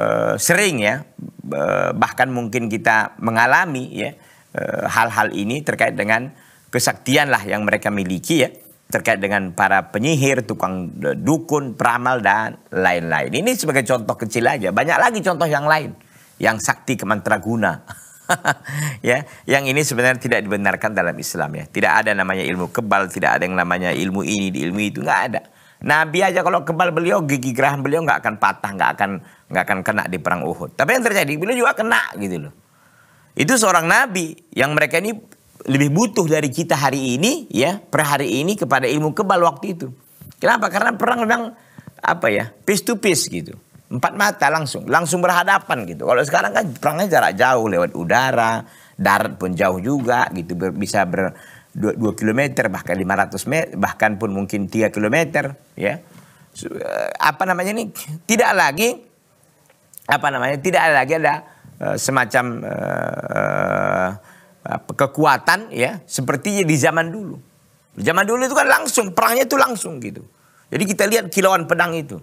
eh, sering ya eh, bahkan mungkin kita mengalami ya hal-hal ini terkait dengan kesaktian lah yang mereka miliki ya terkait dengan para penyihir, tukang dukun, peramal dan lain-lain. Ini sebagai contoh kecil aja. Banyak lagi contoh yang lain yang sakti guna ya, yang ini sebenarnya tidak dibenarkan dalam Islam ya. Tidak ada namanya ilmu kebal, tidak ada yang namanya ilmu ini, di ilmu itu nggak ada. Nabi aja kalau kebal beliau gigi gerah beliau nggak akan patah, nggak akan nggak akan kena di perang Uhud. Tapi yang terjadi beliau juga kena gitu loh. Itu seorang nabi yang mereka ini lebih butuh dari kita hari ini ya, per hari ini kepada ilmu kebal waktu itu. Kenapa? Karena perang memang apa ya, peace to peace gitu. Empat mata langsung, langsung berhadapan gitu. Kalau sekarang kan perangnya jarak jauh lewat udara, darat pun jauh juga gitu bisa ber, 2, 2 km bahkan 500 meter bahkan pun mungkin 3 km ya eh, apa namanya ini tidak lagi apa namanya tidak lagi ada uh, semacam uh, uh, kekuatan ya seperti di zaman dulu zaman dulu itu kan langsung perangnya itu langsung gitu jadi kita lihat kilauan pedang itu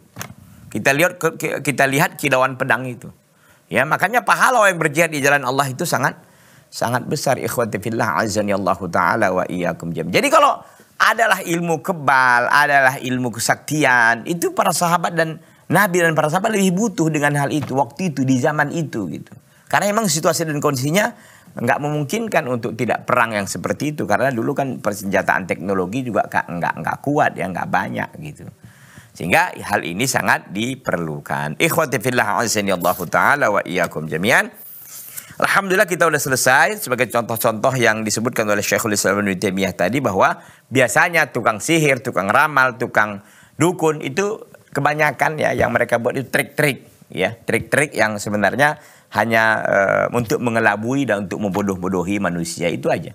kita lihat kita lihat kilauan pedang itu ya makanya pahala yang berjihad di jalan Allah itu sangat sangat besar ikhwati fillah azanillahu taala wa iyyakum jam. Jadi kalau adalah ilmu kebal, adalah ilmu kesaktian, itu para sahabat dan Nabi dan para sahabat lebih butuh dengan hal itu waktu itu di zaman itu gitu. Karena memang situasi dan kondisinya nggak memungkinkan untuk tidak perang yang seperti itu karena dulu kan persenjataan teknologi juga nggak nggak kuat ya nggak banyak gitu. Sehingga hal ini sangat diperlukan. Ikhwati fillah azanillahu taala wa iyyakum jami'an. Alhamdulillah kita sudah selesai sebagai contoh-contoh yang disebutkan oleh Syekhul Islam Ibnu Taimiyah tadi bahwa biasanya tukang sihir, tukang ramal, tukang dukun itu kebanyakan ya yang mereka buat itu trik-trik ya, trik-trik yang sebenarnya hanya e, untuk mengelabui dan untuk membodoh-bodohi manusia itu aja.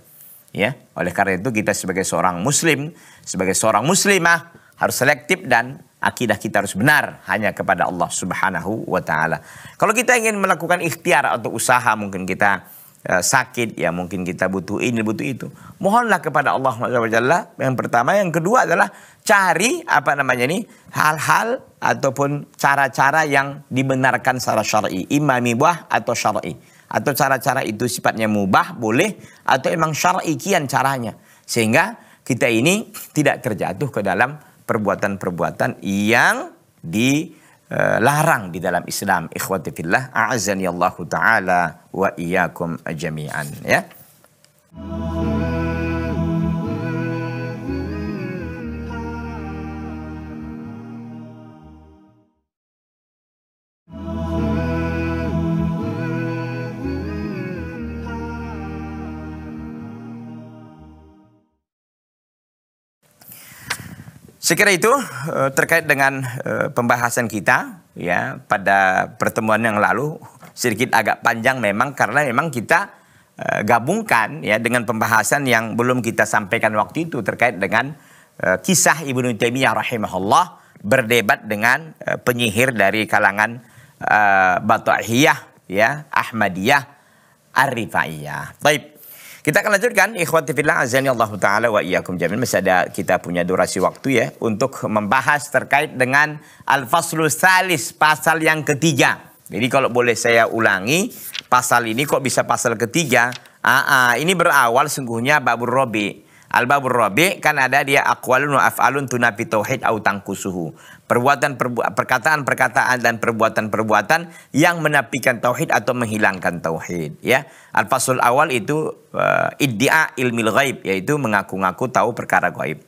Ya, oleh karena itu kita sebagai seorang muslim, sebagai seorang muslimah harus selektif dan akidah kita harus benar hanya kepada Allah Subhanahu wa taala. Kalau kita ingin melakukan ikhtiar atau usaha mungkin kita eh, sakit ya mungkin kita butuh ini butuh itu. Mohonlah kepada Allah SWT. Yang pertama, yang kedua adalah cari apa namanya ini hal-hal ataupun cara-cara yang dibenarkan secara syar'i, imami buah atau syar'i. Atau cara-cara itu sifatnya mubah boleh atau emang syar'i kian caranya. Sehingga kita ini tidak terjatuh ke dalam perbuatan-perbuatan yang dilarang di dalam Islam. Ikhwati fillah, a'azani Allah taala wa iyyakum jami'an ya. Saya kira itu eh, terkait dengan eh, pembahasan kita ya pada pertemuan yang lalu sedikit agak panjang memang karena memang kita eh, gabungkan ya dengan pembahasan yang belum kita sampaikan waktu itu terkait dengan kisah Ibnu Taimiyah rahimahullah berdebat dengan penyihir dari kalangan uh, Batu'ahiyah ya Ahmadiyah Arifaiyah. Baik. Kita akan lanjutkan ikhwati fillah azani Allah taala wa iyyakum jamin masih ada kita punya durasi waktu ya untuk membahas terkait dengan al-faslu salis pasal yang ketiga. Jadi kalau boleh saya ulangi pasal ini kok bisa pasal ketiga? Aa, ini berawal sungguhnya babur robi. Al-babur robi kan ada dia akwalun wa af'alun tunafi tauhid au tangkusuhu perbuatan perkataan-perkataan dan perbuatan-perbuatan yang menafikan tauhid atau menghilangkan tauhid ya al-fasul awal itu uh, iddia ilmil ghaib yaitu mengaku-ngaku tahu perkara gaib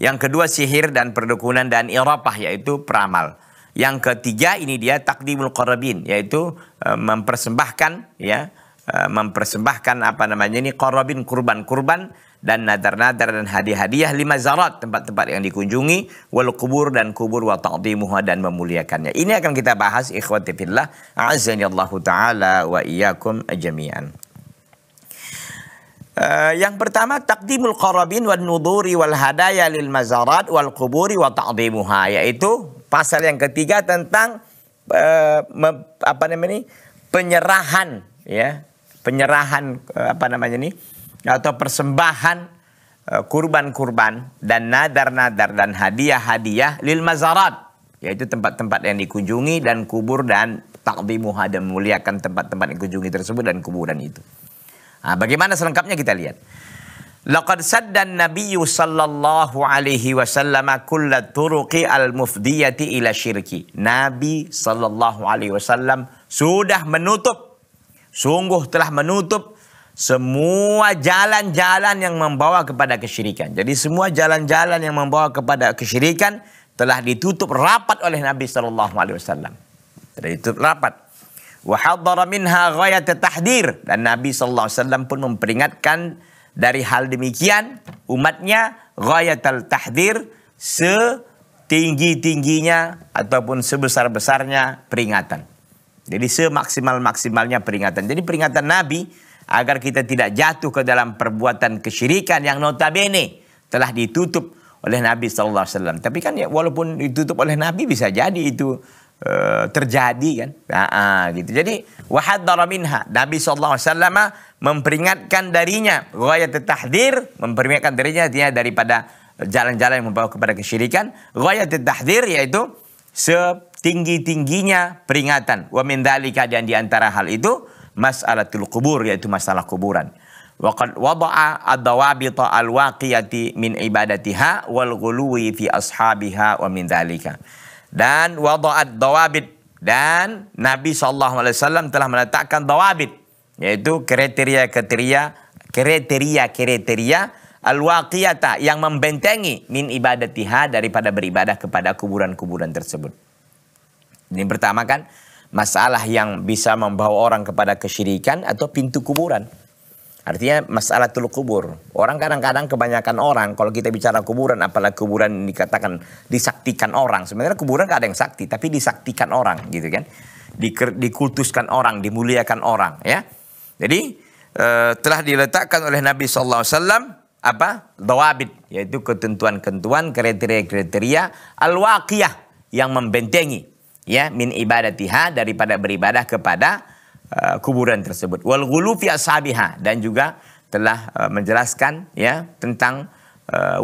yang kedua sihir dan perdukunan dan iropah yaitu peramal yang ketiga ini dia takdimul qarabin yaitu uh, mempersembahkan ya uh, mempersembahkan apa namanya ini qarabin kurban kurban dan nadar-nadar dan hadiah-hadiah lima zarat tempat-tempat yang dikunjungi wal kubur dan kubur wa ta'zimuha dan memuliakannya. Ini akan kita bahas ikhwati fillah azanillahu taala wa iyyakum jami'an. Uh, yang pertama takdimul qarabin wal nuduri wal hadaya lil mazarat wal kuburi wa ta'zimuha yaitu pasal yang ketiga tentang uh, apa namanya ini penyerahan ya penyerahan uh, apa namanya ini atau persembahan eh, kurban-kurban dan nadar-nadar dan hadiah-hadiah lil mazarat yaitu tempat-tempat yang dikunjungi dan kubur dan takdimuha dan memuliakan tempat-tempat yang dikunjungi tersebut dan kuburan itu. Nah, bagaimana selengkapnya kita lihat. Laqad saddan nabiyyu sallallahu alaihi wasallam kulla turuqi al-mufdiyati ila syirki. Nabi sallallahu alaihi wasallam sudah menutup sungguh telah menutup semua jalan-jalan yang membawa kepada kesyirikan. Jadi semua jalan-jalan yang membawa kepada kesyirikan telah ditutup rapat oleh Nabi Shallallahu Alaihi Wasallam. Telah ditutup rapat. Wahadara minha ghayat tahdir. Dan Nabi Shallallahu Alaihi Wasallam pun memperingatkan dari hal demikian umatnya ghayat tahdir setinggi-tingginya ataupun sebesar-besarnya peringatan. Jadi semaksimal-maksimalnya peringatan. Jadi peringatan Nabi agar kita tidak jatuh ke dalam perbuatan kesyirikan yang notabene telah ditutup oleh Nabi sallallahu Alaihi Wasallam. Tapi kan ya walaupun ditutup oleh Nabi bisa jadi itu uh, terjadi kan, nah, uh, gitu. Jadi wahadara minha Nabi sallallahu Alaihi Wasallam memperingatkan darinya, ghayat tahdir memperingatkan darinya artinya daripada jalan-jalan yang membawa kepada kesyirikan. Ghayat tahdir yaitu setinggi-tingginya peringatan. Wa min dan diantara hal itu mas'alatul kubur yaitu masalah kuburan. Waqad wada'a ad-dawabita al-waqiyati min ibadatiha wal ghuluwi fi ashabiha wa min dhalika. Dan wada'at dawabit dan Nabi SAW telah meletakkan dawabit yaitu kriteria-kriteria kriteria-kriteria al-waqiyata yang membentengi min ibadatiha daripada beribadah kepada kuburan-kuburan tersebut. Ini pertama kan masalah yang bisa membawa orang kepada kesyirikan atau pintu kuburan. Artinya masalah tuluk kubur. Orang kadang-kadang kebanyakan orang kalau kita bicara kuburan apalagi kuburan dikatakan disaktikan orang. Sebenarnya kuburan gak ada yang sakti tapi disaktikan orang gitu kan. dikultuskan orang, dimuliakan orang ya. Jadi eh, telah diletakkan oleh Nabi SAW apa? Dawabit yaitu ketentuan-ketentuan kriteria-kriteria al-waqiyah yang membentengi ya min ibadatiha daripada beribadah kepada uh, kuburan tersebut wal ghulu fi ashabiha dan juga telah uh, menjelaskan ya tentang uh,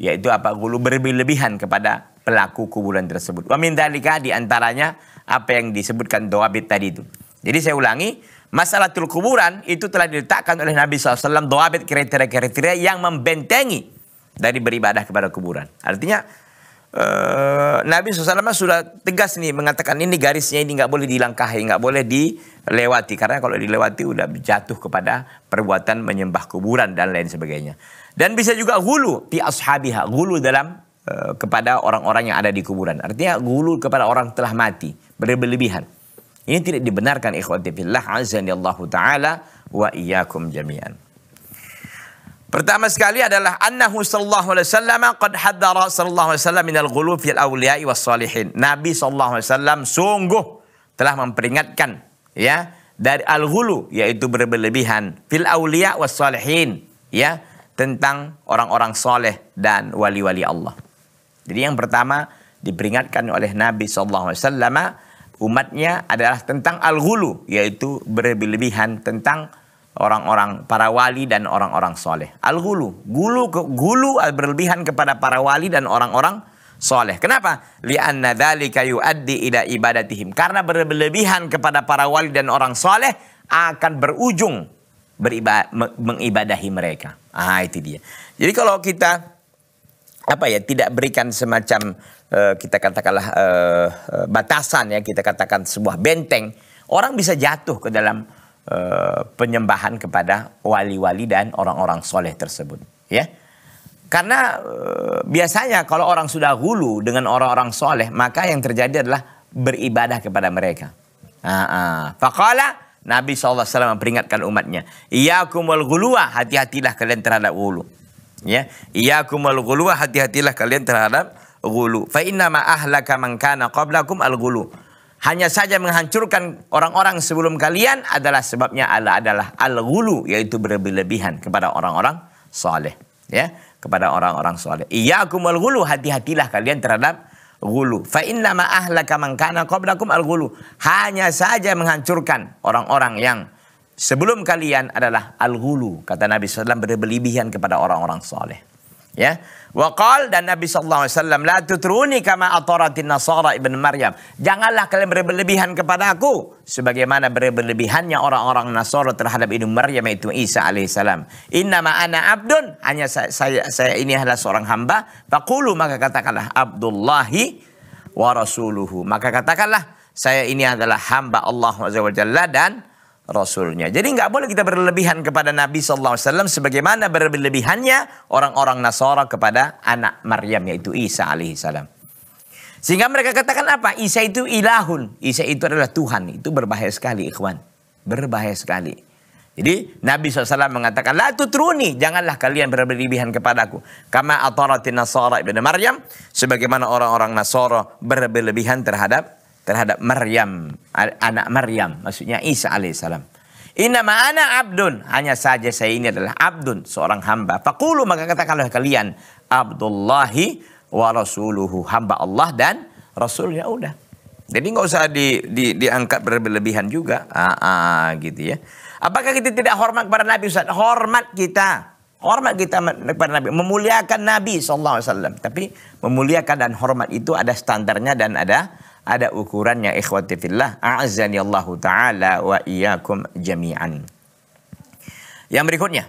yaitu apa gulu berlebihan kepada pelaku kuburan tersebut wa min dalika di antaranya apa yang disebutkan doabit tadi itu jadi saya ulangi masalah tul kuburan itu telah diletakkan oleh Nabi SAW doabit kriteria-kriteria yang membentengi dari beribadah kepada kuburan artinya Eh, Nabi SAW sudah tegas nih mengatakan ini garisnya ini nggak boleh dilangkahi, nggak boleh dilewati karena kalau dilewati udah jatuh kepada perbuatan menyembah kuburan dan lain sebagainya. Dan bisa juga gulu di ashabiha, gulu dalam uh, kepada orang-orang yang ada di kuburan. Artinya gulu kepada orang telah mati, berlebihan. Ini tidak dibenarkan ikhwati fillah azanillahu taala wa iyakum jami'an. Pertama sekali adalah annahu sallallahu alaihi wasallam qad haddara sallallahu alaihi wasallam minal ghuluf fil awliya'i was salihin. Nabi sallallahu alaihi wasallam sungguh telah memperingatkan ya dari al-ghulu yaitu berlebihan fil awliya was salihin ya tentang orang-orang soleh dan wali-wali Allah. Jadi yang pertama diperingatkan oleh Nabi sallallahu alaihi wasallam umatnya adalah tentang al-ghulu yaitu berlebihan tentang orang-orang para wali dan orang-orang soleh. Al-gulu, gulu, gulu berlebihan kepada para wali dan orang-orang soleh. Kenapa? nadali kayu yuaddi ida ibadatihim. Karena berlebihan kepada para wali dan orang soleh akan berujung beriba, mengibadahi mereka. Ah itu dia. Jadi kalau kita apa ya tidak berikan semacam eh, kita katakanlah eh, eh, batasan ya kita katakan sebuah benteng orang bisa jatuh ke dalam Eh, penyembahan kepada wali-wali dan orang-orang soleh tersebut. Ya, karena uh, biasanya kalau orang sudah hulu dengan orang-orang soleh maka yang terjadi adalah beribadah kepada mereka. Fakala Nabi saw memperingatkan umatnya, kumul gulua hati-hatilah kalian terhadap hulu. Ya, kumul gulua hati-hatilah kalian terhadap hulu. Fa inna ma ahlaka man kana qablakum al gulu hanya saja menghancurkan orang-orang sebelum kalian adalah sebabnya Allah adalah al-ghulu yaitu berlebihan kepada orang-orang soleh ya kepada orang-orang soleh al ghulu hati-hatilah kalian terhadap ghulu fa inna ma ahlaka man kana qablakum al-ghulu hanya saja menghancurkan orang-orang yang sebelum kalian adalah al-ghulu kata Nabi sallallahu alaihi wasallam berlebihan kepada orang-orang soleh ya. Waqal dan Nabi sallallahu alaihi wasallam la tutruni kama ataratin nasara ibn Maryam. Janganlah kalian berlebihan kepada aku sebagaimana berlebihannya orang-orang Nasara terhadap Ibnu Maryam yaitu Isa alaihissalam. Inna ma ana abdun, hanya saya, saya, saya ini adalah seorang hamba. Faqulu maka katakanlah Abdullahi wa rasuluhu. Maka katakanlah saya ini adalah hamba Allah Azza wa dan Rasulnya. Jadi nggak boleh kita berlebihan kepada Nabi SAW sebagaimana berlebihannya orang-orang Nasara kepada anak Maryam yaitu Isa alaihissalam. Sehingga mereka katakan apa? Isa itu ilahun. Isa itu adalah Tuhan. Itu berbahaya sekali ikhwan. Berbahaya sekali. Jadi Nabi SAW mengatakan, La tutruni, janganlah kalian berlebihan kepadaku. Kama ataratin nasara ibn Maryam, sebagaimana orang-orang Nasara berlebihan terhadap terhadap Maryam, anak Maryam, maksudnya Isa alaihissalam. Inna ma'ana abdun, hanya saja saya ini adalah abdun, seorang hamba. Fakulu maka katakanlah kalian, Abdullahi wa rasuluhu, hamba Allah dan Rasulnya udah. Jadi nggak usah di, di, diangkat berlebihan juga, ah, ah, gitu ya. Apakah kita tidak hormat kepada Nabi Ustaz? Hormat kita. Hormat kita kepada Nabi, memuliakan Nabi SAW. Tapi memuliakan dan hormat itu ada standarnya dan ada ada ukurannya ikhwati fillah a'azani allahu taala wa iyyakum jami'an yang berikutnya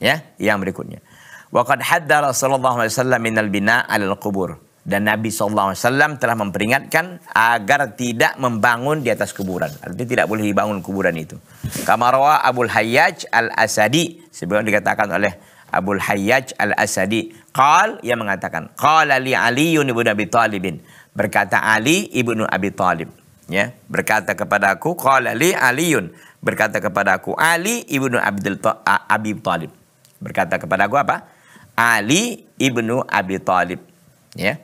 ya yang berikutnya waqad haddara sallallahu alaihi wasallam al bina' al qubur dan Nabi SAW telah memperingatkan agar tidak membangun di atas kuburan. Artinya tidak boleh dibangun kuburan itu. Kamarwa Abul Hayyaj Al-Asadi. Sebelum dikatakan oleh Abul Hayyaj Al-Asadi. Qal, ia mengatakan. Qala li Aliyun ibn Abi Talibin. Berkata Ali ibnu Abi Talib, ya, berkata kepada aku Ali Aliun, berkata kepada aku Ali ibnu Abdul Abi Talib Berkata kepada kepadaku apa? Ali ibnu Abi Talib, ya.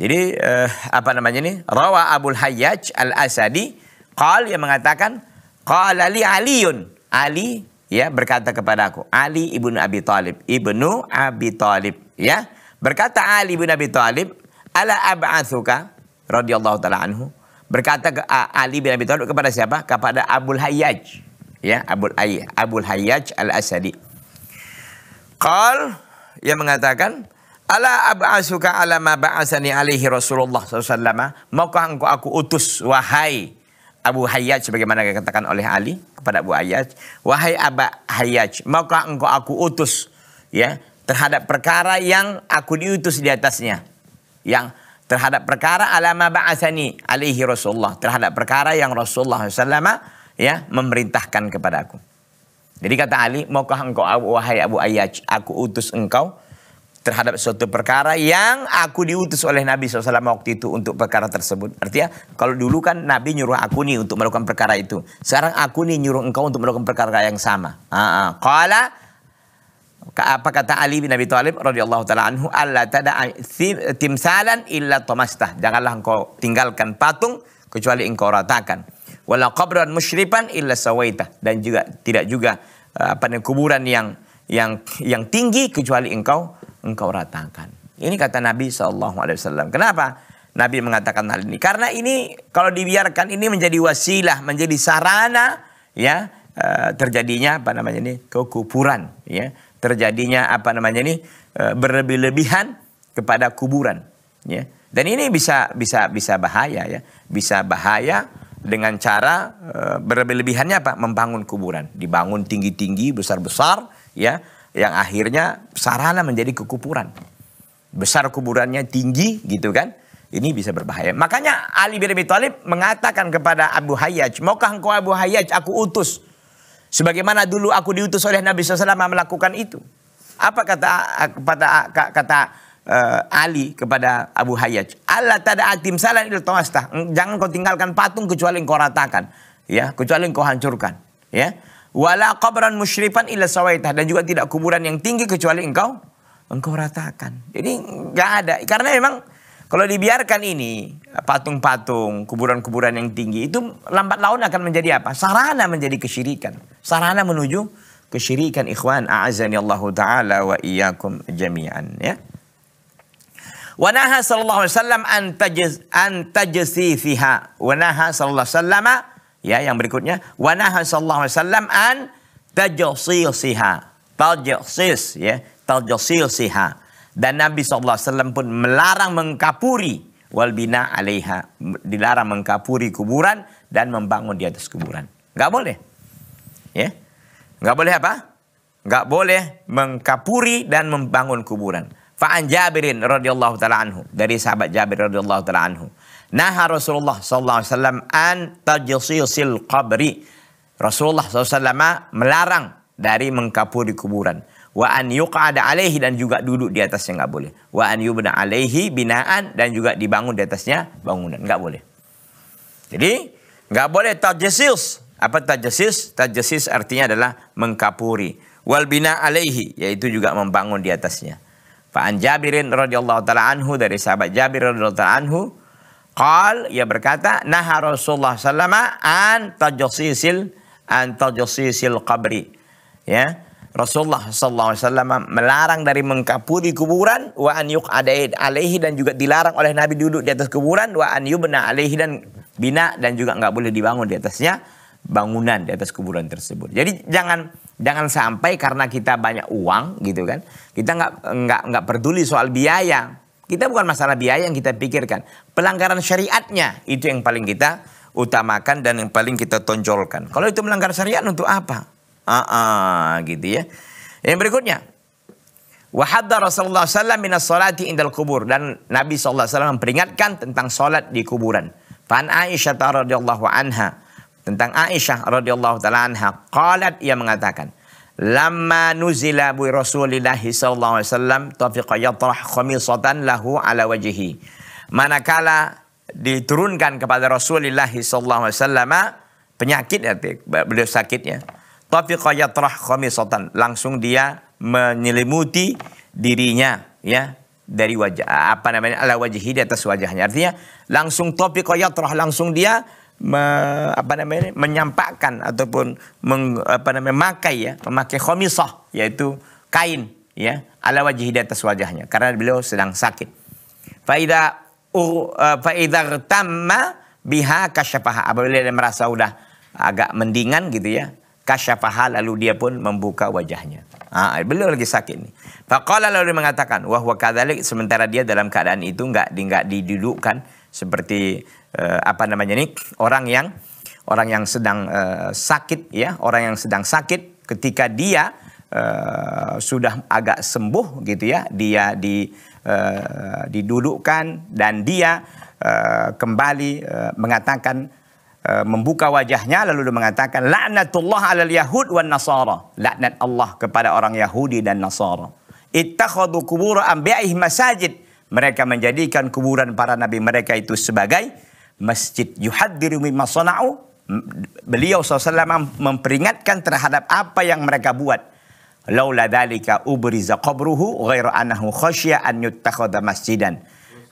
Jadi eh, apa namanya ini? Rawa Abul Hayyaj Al-Asadi qal yang mengatakan qala Ali Aliun. Ali ya berkata kepada aku Ali ibnu Abi Talib ibnu Abi Talib ya. Berkata Ali ibnu Abi Thalib, Ala ab'athuka radhiyallahu taala anhu berkata ke Ali bin Abi Thalib kepada siapa? Kepada Abu Hayyaj. Ya, Abu Ayy, Abu Hayyaj Al-Asadi. Qal yang mengatakan Ala ab'asuka ala ma ba'asani alaihi Rasulullah SAW. Maukah engkau aku utus wahai Abu Hayyaj sebagaimana dikatakan oleh Ali kepada Abu Hayyaj. Wahai Abu Hayyaj, maukah engkau aku utus ya terhadap perkara yang aku diutus di atasnya yang terhadap perkara alama ba'asani alaihi Rasulullah terhadap perkara yang Rasulullah SAW ya memerintahkan kepada aku. Jadi kata Ali, maukah engkau wahai Abu Ayyaj, aku utus engkau terhadap suatu perkara yang aku diutus oleh Nabi SAW waktu itu untuk perkara tersebut. Artinya kalau dulu kan Nabi nyuruh aku nih untuk melakukan perkara itu. Sekarang aku nih nyuruh engkau untuk melakukan perkara yang sama. Qala apa kata Ali bin Abi Thalib radhiyallahu taala anhu Allah tada timsalan illa tomasta. janganlah engkau tinggalkan patung kecuali engkau ratakan wala qabran musyripan illa sawaita dan juga tidak juga eh, apa namanya kuburan yang yang yang tinggi kecuali engkau engkau ratakan ini kata Nabi saw kenapa Nabi mengatakan hal ini karena ini kalau dibiarkan ini menjadi wasilah menjadi sarana ya eh, terjadinya apa namanya ini kekuburan ya terjadinya apa namanya ini eh, berlebih-lebihan kepada kuburan ya dan ini bisa bisa bisa bahaya ya bisa bahaya dengan cara eh, berlebih-lebihannya apa membangun kuburan dibangun tinggi-tinggi besar-besar ya yang akhirnya sarana menjadi kekupuran besar kuburannya tinggi gitu kan ini bisa berbahaya. Makanya Ali bin Abi Thalib mengatakan kepada Abu Hayyaj, "Maukah engkau Abu Hayyaj aku utus Sebagaimana dulu aku diutus oleh Nabi SAW melakukan itu. Apa kata kata kata uh, Ali kepada Abu Hayyaj? Allah tada atim salam il tawastah. Jangan kau tinggalkan patung kecuali engkau ratakan, ya, kecuali engkau hancurkan, ya. Wala qabran musyrifan illa sawaitah dan juga tidak kuburan yang tinggi kecuali engkau engkau ratakan. Jadi nggak ada karena memang kalau dibiarkan ini patung-patung, kuburan-kuburan yang tinggi itu lambat laun akan menjadi apa? Sarana menjadi kesyirikan sarana menuju kesyirikan ikhwan a'azani Allah taala wa iyyakum jami'an ya wa naha sallallahu alaihi wasallam an tajiz an fiha wa naha sallallahu alaihi wasallam ya yang berikutnya wa naha sallallahu alaihi wasallam an siha tajsis ya siha dan Nabi sallallahu alaihi wasallam pun melarang mengkapuri wal bina alaiha dilarang mengkapuri kuburan dan membangun di atas kuburan Gak boleh Ya. Nggak boleh apa? Nggak boleh mengkapuri dan membangun kuburan. Fa'an Jabirin radhiyallahu taala anhu dari sahabat Jabir radhiyallahu taala anhu. Nah Rasulullah sallallahu alaihi wasallam an tajsisil qabri. Rasulullah SAW melarang dari mengkapuri kuburan. Wa an yuqada alaihi dan juga duduk di atasnya nggak boleh. Wa an yubna alaihi binaan dan juga dibangun di atasnya bangunan nggak boleh. Jadi nggak boleh tajsius apa tajasis? Tajasis artinya adalah mengkapuri. Wal bina alaihi yaitu juga membangun di atasnya. Fa'an Jabirin radhiyallahu taala anhu dari sahabat Jabir radhiyallahu taala anhu qal ia berkata nah Rasulullah s.a.w. an tajasisil an tajasisil qabri. Ya. Rasulullah s.a.w. melarang dari mengkapuri kuburan wa an yuqadaid alaihi dan juga dilarang oleh Nabi duduk di atas kuburan wa an yubna alaihi dan bina dan juga nggak boleh dibangun di atasnya bangunan di atas kuburan tersebut. Jadi jangan jangan sampai karena kita banyak uang gitu kan, kita nggak nggak nggak peduli soal biaya. Kita bukan masalah biaya yang kita pikirkan, pelanggaran syariatnya itu yang paling kita utamakan dan yang paling kita tonjolkan. Kalau itu melanggar syariat untuk apa? Ah, uh -uh, gitu ya. Yang berikutnya, Wahdah Rasulullah SAW minas salati indal kubur. Dan Nabi SAW memperingatkan tentang solat di kuburan. Fan Aisyah radhiyallahu anha tentang Aisyah radhiyallahu taala anha qalat ia mengatakan lamma nuzila bi Rasulillahi sallallahu alaihi wasallam tafiqa yatrah khamisatan lahu ala wajhi manakala diturunkan kepada Rasulillahi sallallahu alaihi wasallam penyakit beliau sakitnya tafiqa yatrah khamisatan langsung dia menyelimuti dirinya ya dari wajah apa namanya ala wajhi di atas wajahnya artinya langsung tafiqa yatrah langsung dia me, apa namanya menyampaikan ataupun meng, apa namanya memakai ya memakai khomisah yaitu kain ya ala wajih di atas wajahnya karena beliau sedang sakit. Faida eh, faida tamma biha kasyafah apabila dia merasa udah agak mendingan gitu ya kasyafah lalu dia pun membuka wajahnya. Ah, beliau lagi sakit nih. Faqala lalu mengatakan wah wa sementara dia dalam keadaan itu nggak di didudukkan seperti uh, apa namanya ini orang yang orang yang sedang uh, sakit ya orang yang sedang sakit ketika dia uh, sudah agak sembuh gitu ya dia di uh, didudukkan dan dia uh, kembali uh, mengatakan membuka wajahnya lalu dia mengatakan laknatullah alal yahud wan nasara laknat Allah kepada orang Yahudi dan Nasara ittakhadhu qubur anbiya'ih masajid mereka menjadikan kuburan para nabi mereka itu sebagai masjid. yuhad mimma sona'u. Beliau SAW memperingatkan terhadap apa yang mereka buat. Laula dalika ubriza qabruhu ghairu anahu khasya an yuttakhadha masjidan.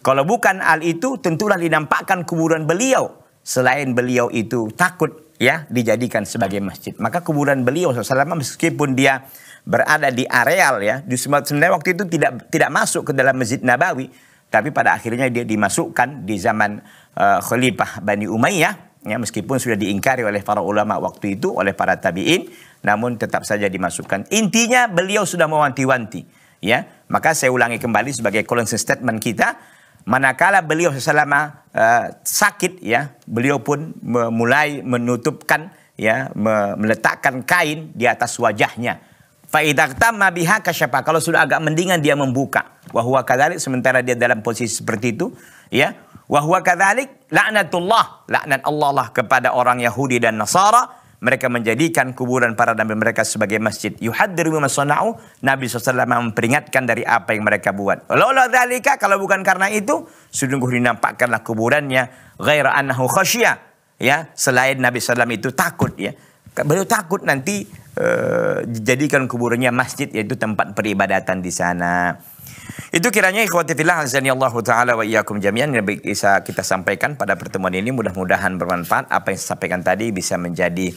Kalau bukan al itu tentulah dinampakkan kuburan beliau selain beliau itu takut ya dijadikan sebagai masjid. Maka kuburan beliau SAW meskipun dia berada di areal ya. Di sebenarnya waktu itu tidak tidak masuk ke dalam Masjid Nabawi, tapi pada akhirnya dia dimasukkan di zaman uh, Khalifah Bani Umayyah ya meskipun sudah diingkari oleh para ulama waktu itu oleh para tabi'in namun tetap saja dimasukkan. Intinya beliau sudah mewanti-wanti ya. Maka saya ulangi kembali sebagai closing statement kita manakala beliau selama uh, sakit ya beliau pun mulai menutupkan ya meletakkan kain di atas wajahnya kalau sudah agak mendingan dia membuka. Wahwa kadalik sementara dia dalam posisi seperti itu. Ya. Wahwa kadalik laknatullah. Laknat Allah lah kepada orang Yahudi dan Nasara. Mereka menjadikan kuburan para nabi mereka sebagai masjid. Yuhadiru masana'u. Nabi SAW memperingatkan dari apa yang mereka buat. Lola dalika kalau bukan karena itu. Sungguh dinampakkanlah kuburannya. Ghaira anahu khasyah. Ya. Selain Nabi SAW itu takut ya. Beliau takut nanti Eh, jadikan kuburnya masjid yaitu tempat peribadatan di sana. Itu kiranya ikhwati fillah Allah taala wa iyyakum jami'an yang bisa kita sampaikan pada pertemuan ini mudah-mudahan bermanfaat apa yang saya sampaikan tadi bisa menjadi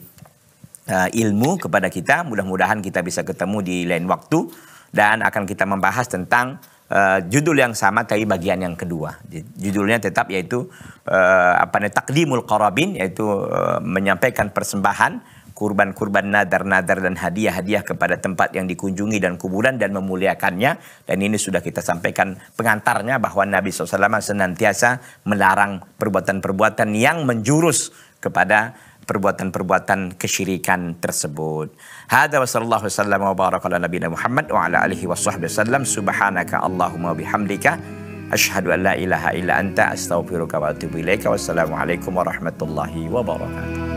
uh, ilmu kepada kita. Mudah-mudahan kita bisa ketemu di lain waktu dan akan kita membahas tentang uh, judul yang sama tapi bagian yang kedua. Judulnya tetap yaitu uh, apa namanya takdimul qarabin yaitu uh, menyampaikan persembahan kurban-kurban nadar-nadar dan hadiah-hadiah kepada tempat yang dikunjungi dan kuburan dan memuliakannya. Dan ini sudah kita sampaikan pengantarnya bahwa Nabi SAW senantiasa melarang perbuatan-perbuatan yang menjurus kepada perbuatan-perbuatan kesyirikan tersebut. Hada wa sallallahu wasallam wa baraka ala nabiyina Muhammad wa ala alihi wa sahbihi wasallam. Subhanaka Allahumma bihamdika asyhadu an la ilaha illa anta astaghfiruka wa atubu ilaika. Wassalamualaikum warahmatullahi wabarakatuh.